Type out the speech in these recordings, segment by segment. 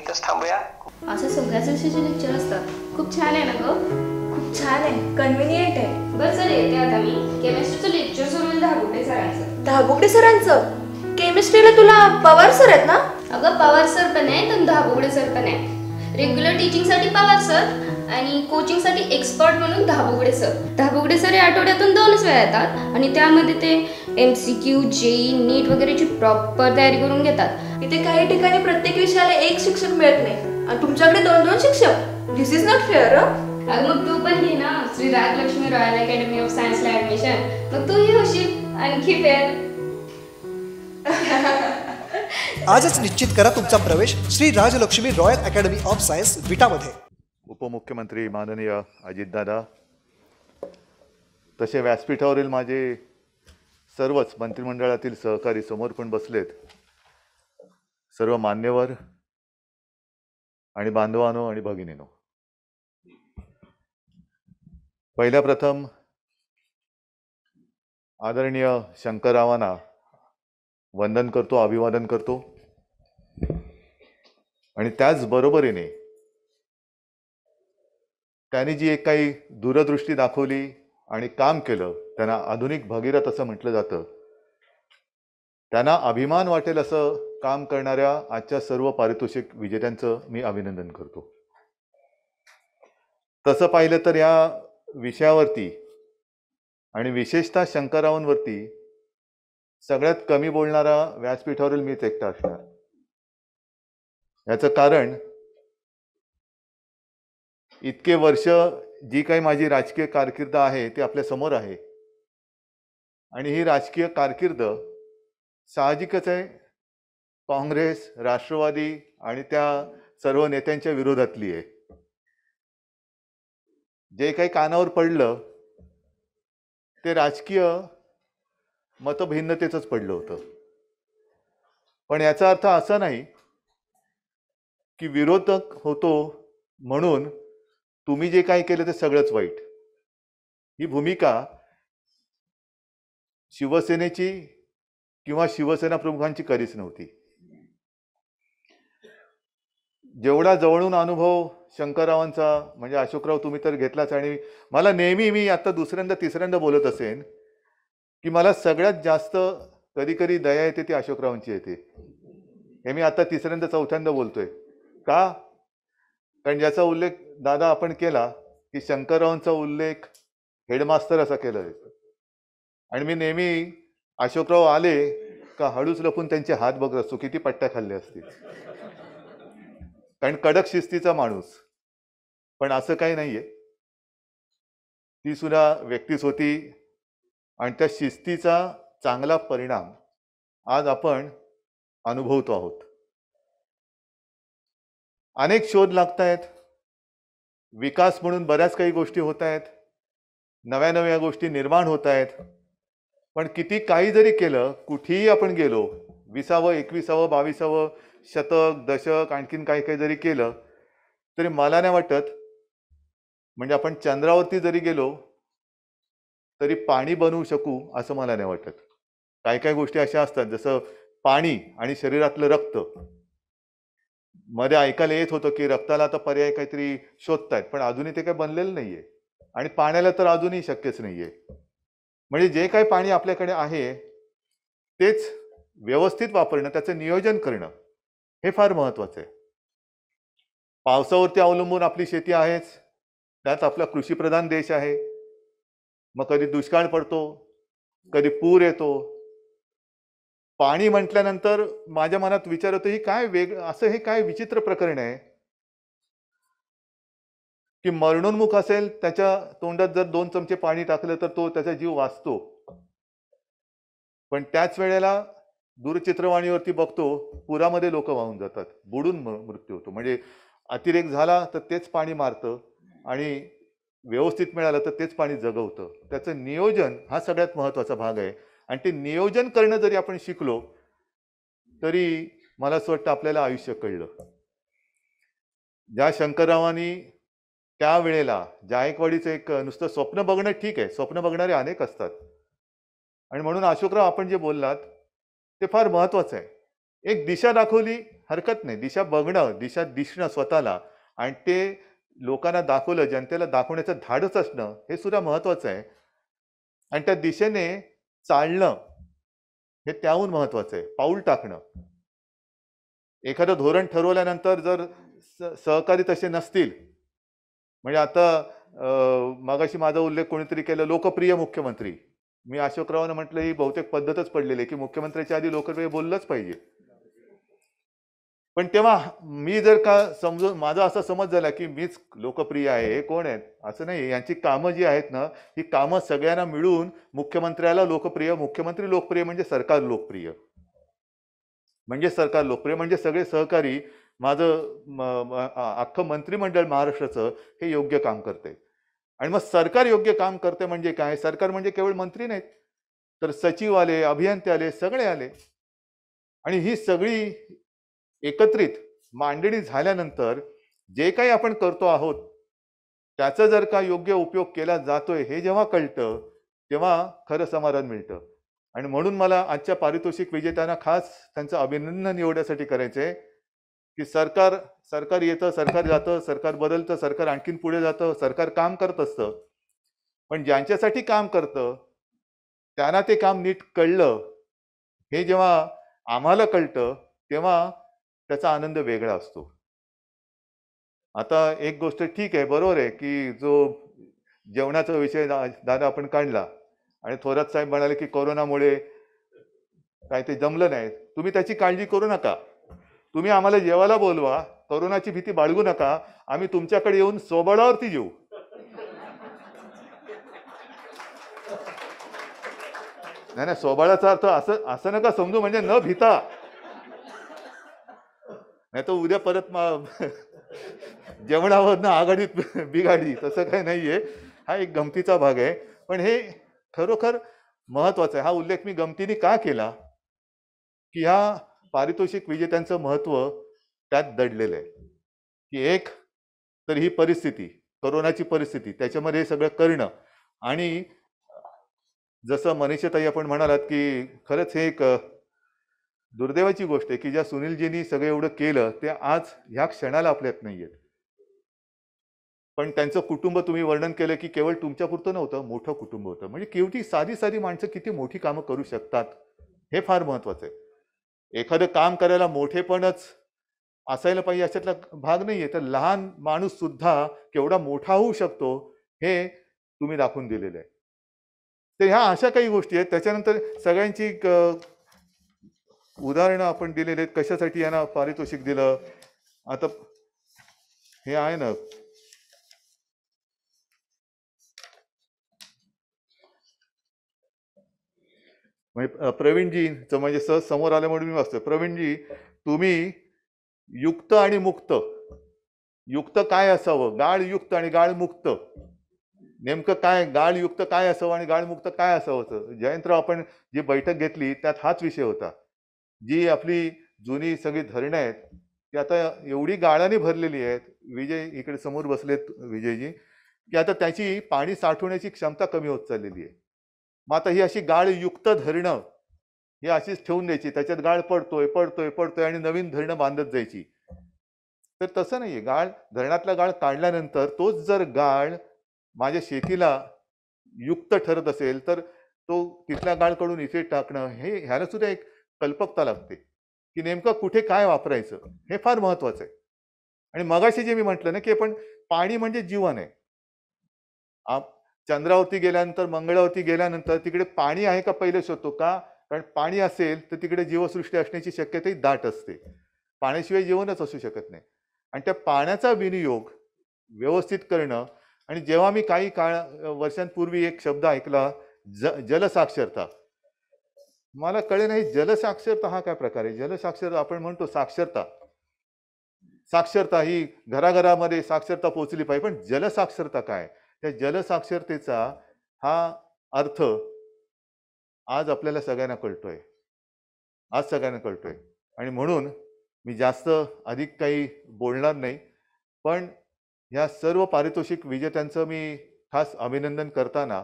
इथंच थांबूया असं सगळ्याच दिवशीचे लेक्चर असतात खूप छान आहे ना ग खूप छान आहे कन्व्हिनियंट आहे बरं सर येते आता मी केमिस्ट्रीचं लेक्चर सोडून धाबुकडे सरांचं दहाबुकडे सरांचं केमिस्ट्रीला तुला पवार सर आहेत ना अगं पवार सर पण आहे तर धाबुकडे सर पण आहे रेग्युलर साठी पवार सर आणि कोचिंग साठी एक्सपर्ट म्हणून धाबुगडे सर धाबुगडे सर हे आठवड्यातून दोनच वेळा येतात आणि त्यामध्ये ते M C Q JEE NEET वगैरेची प्रॉपर तयारी करून घेतात इथे काही ठिकाणी प्रत्येक विषयाला एक शिक्षक मिळत नाही आणि तुमच्याकडे दोन दोन शिक्षक दिस इज नॉट फेअर अगं मग तू पण घे ना Shri Rajlakshmi royal academy of सायन्सला ऍडमिशन मग ही होशील आणखी फेअर आजच निश्चित करा तुमचा प्रवेश Shri Rajlakshmi royal academy of science विटामध्ये उपमुख्यमंत्री माननीय अजितदादा तसे व्यासपीठावरील माझे सर्वच मंत्रिमंडळातील सहकारी समोर पण बसलेत सर्व मान्यवर आणि बांधवानो आणि भगिनीनो पहिल्या प्रथम आदरणीय शंकररावांना वंदन करतो अभिवादन करतो आणि त्याचबरोबरीने त्यांनी जी एक काही दूरदृष्टी दाखवली आणि काम केलं त्यांना आधुनिक भगीरथ असं म्हटलं जातं त्यांना अभिमान वाटेल असं काम करणाऱ्या आजच्या सर्व पारितोषिक विजेत्यांचं मी अभिनंदन करतो तसं पाहिलं तर या विषयावरती आणि विशेषतः शंकरावांवरती सगळ्यात कमी बोलणारा व्यासपीठावरील मीच एकटा असणार याचं कारण इतके वर्ष जी काही माझी राजकीय कारकीर्द आहे ती आपल्या समोर आहे आणि ही राजकीय कारकीर्द साहजिकच आहे काँग्रेस राष्ट्रवादी आणि त्या सर्व नेत्यांच्या विरोधातली आहे जे काही कानावर पडलं ते राजकीय मतभिन्नतेचंच पडलं होतं पण याचा अर्थ असा नाही की विरोधक होतो म्हणून तुम्ही जे काही केलं ते सगळंच वाईट ही भूमिका शिवसेनेची किंवा शिवसेना प्रमुखांची कधीच नव्हती जेवढा जवळून अनुभव शंकररावांचा म्हणजे अशोकराव तुम्ही तर घेतलाच आणि मला नेहमी मी आता दुसऱ्यांदा तिसऱ्यांदा बोलत असेन की मला सगळ्यात जास्त कधी कधी दया येते ती अशोकरावांची येते हे मी आता तिसऱ्यांदा चौथ्यांदा बोलतोय का कारण ज्याचा उल्लेख दादा आपण केला की शंकररावांचा उल्लेख हेडमास्तर असा केला जातो आणि मी नेहमी अशोकराव आले का हळूच लपून त्यांचे हात बघत असतो किती पट्ट्या खाल्ले असतील कारण कडक शिस्तीचा माणूस पण असं काही नाहीये ती सुद्धा व्यक्तीच होती आणि त्या शिस्तीचा चांगला परिणाम आज आपण अनुभवतो आहोत अनेक शोध लागत आहेत विकास म्हणून बऱ्याच काही गोष्टी होत आहेत नव्या नव्या गोष्टी निर्माण होत आहेत पण किती काही जरी केलं कुठेही आपण गेलो विसावं एकविसावं बावीसावं शतक दशक आणखीन काही काही जरी केलं तरी मला नाही वाटत म्हणजे आपण चंद्रावरती जरी गेलो तरी पाणी बनवू शकू असं मला नाही वाटत काही काही गोष्टी अशा असतात जसं पाणी आणि शरीरातलं रक्त मध्ये ऐकायला येत होतं की रक्ताला आता पर्याय काहीतरी शोधतायत पण अजूनही ते काही बनलेलं नाहीये आणि पाण्याला तर अजूनही शक्यच नाहीये म्हणजे जे काही पाणी आपल्याकडे आहे तेच व्यवस्थित वापरणं त्याचं नियोजन करणं हे फार महत्वाचं आहे पावसावरती अवलंबून आपली शेती आहेच त्यात आपला कृषीप्रधान देश आहे मग कधी दुष्काळ पडतो कधी पूर येतो पाणी म्हटल्यानंतर माझ्या मनात विचार होतो ही काय वेग असं हे काय विचित्र प्रकरण आहे की मरणोन्मुख असेल त्याच्या तोंडात जर दोन चमचे पाणी टाकलं तर तो त्याचा जीव वाचतो पण त्याच वेळेला दूरचित्रवाणीवरती बघतो पुरामध्ये लोक वाहून जातात बुडून मृत्यू होतो म्हणजे अतिरेक झाला तर तेच पाणी मारतं आणि व्यवस्थित मिळालं तर तेच पाणी जगवतं त्याचं नियोजन हा सगळ्यात महत्त्वाचा भाग आहे आणि ते नियोजन करणं जरी आपण शिकलो तरी मला असं वाटतं आपल्याला आयुष्य कळलं ज्या शंकररावांनी त्यावेळेला जायकवाडीचं एक नुसतं स्वप्न बघणं ठीक आहे स्वप्न बघणारे अनेक असतात आणि म्हणून अशोकराव आपण जे बोललात ते फार महत्त्वाचं आहे एक दिशा दाखवली हरकत नाही दिशा बघणं दिशा दिसणं स्वतःला आणि ते लोकांना दाखवलं जनतेला दाखवण्याचं धाडच असणं हे सुद्धा महत्त्वाचं आहे आणि त्या दिशेने चालणं हे त्याहून महत्त्वाचं आहे पाऊल टाकणं एखादं धोरण ठरवल्यानंतर जर सहकारी तसे नसतील म्हणजे आता मागाशी माझा उल्लेख कोणीतरी केला लोकप्रिय मुख्यमंत्री मी अशोकरावांना म्हटलं ही बहुतेक पद्धतच पडलेली आहे की मुख्यमंत्र्याच्या आधी लोकप्रिय बोललंच पाहिजे पण तेव्हा मी जर का समजून माझा असा समज झाला की मीच लोकप्रिय आहे हे कोण आहेत असं नाही यांची कामं जी आहेत ना ही कामं सगळ्यांना मिळून मुख्यमंत्र्याला लोकप्रिय मुख्यमंत्री लोकप्रिय म्हणजे सरकार लोकप्रिय म्हणजे सरकार लोकप्रिय म्हणजे सगळे सहकारी माझं अख्खं मंत्रिमंडळ महाराष्ट्राचं हे योग्य काम करते आणि मग सरकार योग्य काम करते म्हणजे काय सरकार म्हणजे केवळ मंत्री नाहीत तर सचिव आले अभियंते आले सगळे आले आणि ही सगळी एकत्रित मांडणी झाल्यानंतर जे काही आपण करतो आहोत त्याचा जर का योग्य उपयोग केला जातोय हे जेव्हा कळतं तेव्हा खरं समाधान मिळतं आणि म्हणून मला आजच्या पारितोषिक विजेत्यांना खास त्यांचं अभिनंदन एवढ्यासाठी करायचं आहे की सरकार सरकार येतं सरकार जातं सरकार बदलतं सरकार आणखीन पुढे जातं सरकार काम करत असतं पण ज्यांच्यासाठी काम करतं त्यांना ते काम नीट कळलं हे जेव्हा आम्हाला कळतं तेव्हा त्याचा आनंद वेगळा असतो आता एक गोष्ट ठीक आहे बरोबर आहे की जो जेवणाचा विषय दादा आपण काढला आणि थोरात साहेब म्हणाले की कोरोनामुळे काही ते जमलं नाही तुम्ही त्याची काळजी करू नका तुम्ही आम्हाला जेवायला बोलवा करोनाची भीती बाळगू नका आम्ही तुमच्याकडे येऊन सोबळावरती येऊ नाही नाही सोबळाचा अर्थ असं असं नका समजू म्हणजे न भीता नाही तर उद्या परत जेवणावर ना आघाडीत बिघाडी तसं काही नाहीये हा एक गमतीचा भाग आहे पण हे खरोखर महत्वाचं आहे हा उल्लेख मी गमतीने का केला की हा पारितोषिक विजेत्यांचं महत्व त्यात दडलेलं आहे की एक तर ही परिस्थिती करोनाची परिस्थिती त्याच्यामध्ये हे सगळं करणं आणि जसं मनीषताई आपण म्हणालात की खरंच हे एक दुर्दैवाची गोष्ट आहे की ज्या सुनीलजींनी सगळं एवढं केलं ते आज ह्या क्षणाला आपल्यात नाही आहेत पण त्यांचं कुटुंब तुम्ही वर्णन केलं की केवळ तुमच्यापुरतं नव्हतं मोठं कुटुंब होतं म्हणजे केवटी साधी साधी माणसं किती मोठी कामं करू शकतात हे फार महत्वाचं आहे एखादं काम करायला मोठेपणच असायला पाहिजे अशातला भाग नाही आहे तर लहान माणूस सुद्धा केवढा मोठा होऊ शकतो हे तुम्ही दाखवून दिलेलं आहे तर ह्या अशा काही गोष्टी आहेत त्याच्यानंतर सगळ्यांची उदाहरणं आपण दिलेली आहेत कशासाठी यांना पारितोषिक दिलं आता हे आहे ना म्हणजे प्रवीणजीचं म्हणजे सहज समोर आल्यामुळे मी वाचतो प्रवीणजी तुम्ही युक्त आणि मुक्त युक्त काय असावं गाळ युक्त आणि गाळ मुक्त नेमकं काय गाळ युक्त काय असावं आणि गाळ मुक्त काय असावं जयंतराव आपण जी बैठक घेतली त्यात हाच विषय होता जी आपली जुनी सगळी धरणं आहेत ती आता एवढी गाळाने भरलेली आहेत विजय इकडे समोर बसलेत विजयजी की आता त्याची पाणी साठवण्याची क्षमता कमी होत चाललेली आहे मग आता ही अशी गाळयुक्त धरणं ही अशीच ठेवून द्यायची त्याच्यात गाळ पडतोय पडतोय पडतोय आणि नवीन धरणं बांधत जायची तर तसं नाही आहे गाळ धरणातला गाळ काढल्यानंतर तोच जर गाळ माझ्या शेतीला युक्त ठरत असेल तर तो तिथल्या गाळकडून इथे टाकणं हे ह्याला सुद्धा एक कल्पकता लागते की नेमकं कुठे काय वापरायचं हे फार महत्वाचं आहे आणि मगाशी जे मी म्हटलं ना की आपण पाणी म्हणजे जीवन आहे चंद्रावरती गेल्यानंतर मंगळावरती गेल्यानंतर तिकडे पाणी आहे का पहिले शोधतो का कारण पाणी असेल तर तिकडे जीवसृष्टी असण्याची शक्यताही दाट असते पाण्याशिवाय जीवनच असू शकत नाही आणि त्या पाण्याचा विनियोग व्यवस्थित करणं आणि जेव्हा मी काही काळ वर्षांपूर्वी एक शब्द ऐकला ज जलसाक्षरता मला कळे नाही जलसाक्षरता हा काय प्रकार आहे जलसाक्षरता आपण म्हणतो साक्षरता साक्षरता ही घराघरामध्ये साक्षरता पोचली पाहिजे पण जलसाक्षरता काय त्या जलसाक्षरतेचा हा अर्थ आज आपल्याला सगळ्यांना कळतोय आज सगळ्यांना कळतोय आणि म्हणून मी जास्त अधिक काही बोलणार नाही पण ह्या सर्व पारितोषिक विजेत्यांचं मी खास अभिनंदन करताना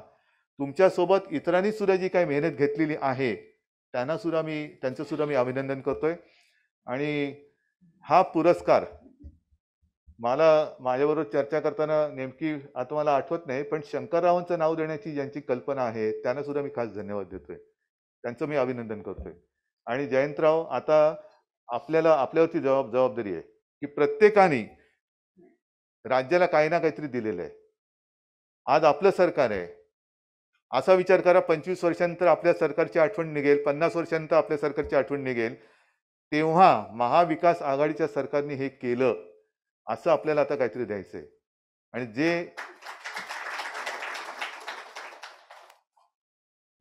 तुमच्यासोबत इतरांनी सुद्धा जी काही मेहनत घेतलेली आहे सुद्धा मी त्यांचंसुद्धा मी अभिनंदन करतोय आणि हा पुरस्कार मला माझ्याबरोबर चर्चा करताना नेमकी आता मला आठवत नाही पण शंकररावांचं नाव देण्याची ज्यांची कल्पना आहे त्यांना सुद्धा मी खास धन्यवाद देतोय त्यांचं मी अभिनंदन करतोय आणि जयंतराव आता आपल्याला आपल्यावरती जबाब जबाबदारी आहे की प्रत्येकाने राज्याला काही ना काहीतरी दिलेलं आहे आज आपलं सरकार आहे असा विचार करा पंचवीस वर्षानंतर आपल्या सरकारची आठवण निघेल पन्नास वर्षानंतर आपल्या सरकारची आठवण निघेल तेव्हा महाविकास आघाडीच्या सरकारने हे केलं असं आपल्याला आता काहीतरी द्यायचं आहे आणि जे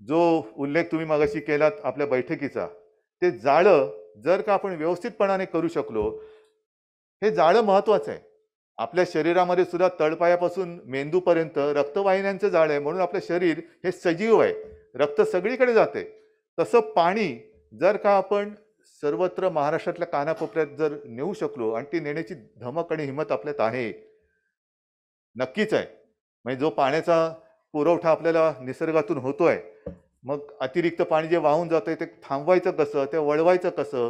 जो उल्लेख तुम्ही मागाशी केलात आपल्या बैठकीचा ते जाळं जर का आपण व्यवस्थितपणाने करू शकलो हे जाळं महत्वाचं आहे आपल्या शरीरामध्ये सुद्धा तळपायापासून मेंदूपर्यंत रक्तवाहिन्यांचं जाळं आहे म्हणून आपलं शरीर हे सजीव आहे रक्त सगळीकडे जाते तसं पाणी जर का आपण सर्वत्र महाराष्ट्रातल्या कानाकोपऱ्यात जर नेऊ शकलो आणि ती नेण्याची धमक आणि हिंमत आपल्यात आहे नक्कीच आहे म्हणजे जो पाण्याचा पुरवठा आपल्याला निसर्गातून होतोय मग अतिरिक्त पाणी जे वाहून जातं आहे ते थांबवायचं कसं ते वळवायचं कसं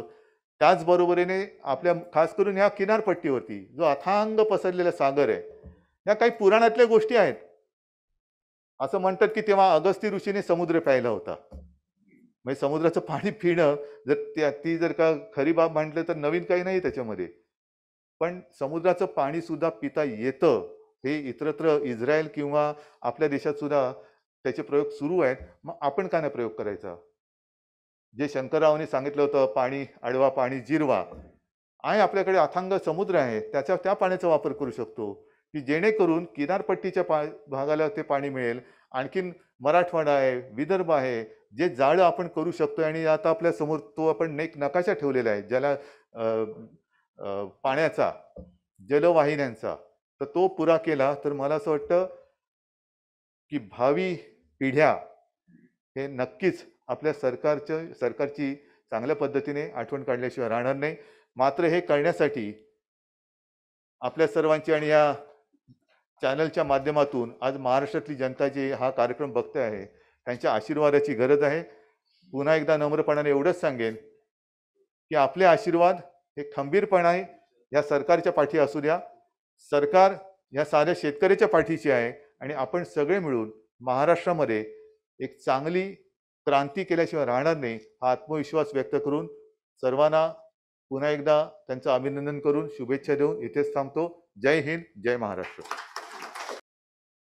त्याचबरोबरीने आपल्या खास करून या किनारपट्टीवरती जो अथांग पसरलेला सागर आहे या काही पुराणातल्या गोष्टी आहेत असं म्हणतात की तेव्हा अगस्ती ऋषीने समुद्र प्यायला होता म्हणजे समुद्राचं पाणी पिणं जर त्या ती जर का खरी बाब म्हटलं तर नवीन काही नाही त्याच्यामध्ये पण समुद्राचं पाणी सुद्धा पिता येतं हे इतरत्र इस्रायल किंवा आपल्या देशात सुद्धा त्याचे प्रयोग सुरू आहेत मग आपण का नाही प्रयोग करायचा जे शंकररावने सांगितलं होतं पाणी अडवा पाणी जिरवा आणि आपल्याकडे अथांग समुद्र आहे त्याचा त्या पाण्याचा वापर करू शकतो की जेणेकरून किनारपट्टीच्या पा भागाला ते पाणी मिळेल आणखीन मराठवाडा आहे विदर्भ आहे जे जाळं आपण करू शकतो आणि आता आपल्या समोर तो आपण नेक नकाशा ठेवलेला आहे ज्याला पाण्याचा जलवाहिन्यांचा तर तो पुरा केला तर मला असं वाटतं की भावी पिढ्या हे नक्कीच आपल्या सरकारच्या सरकारची चांगल्या पद्धतीने आठवण काढल्याशिवाय राहणार नाही मात्र हे करण्यासाठी आपल्या सर्वांची आणि या चॅनलच्या माध्यमातून आज महाराष्ट्रातली जनता जी हा कार्यक्रम बघते आहे त्यांच्या आशीर्वादाची गरज आहे पुन्हा एकदा नम्रपणाने एवढंच सांगेन की आपले आशीर्वाद हे खंबीरपणाने या सरकारच्या पाठी असू द्या सरकार या साध्या शेतकऱ्याच्या पाठीशी आहे आणि आपण सगळे मिळून महाराष्ट्रामध्ये एक चांगली क्रांती केल्याशिवाय राहणार नाही हा आत्मविश्वास व्यक्त करून सर्वांना पुन्हा एकदा त्यांचं अभिनंदन करून शुभेच्छा देऊन इथेच थांबतो जय हिंद जय महाराष्ट्र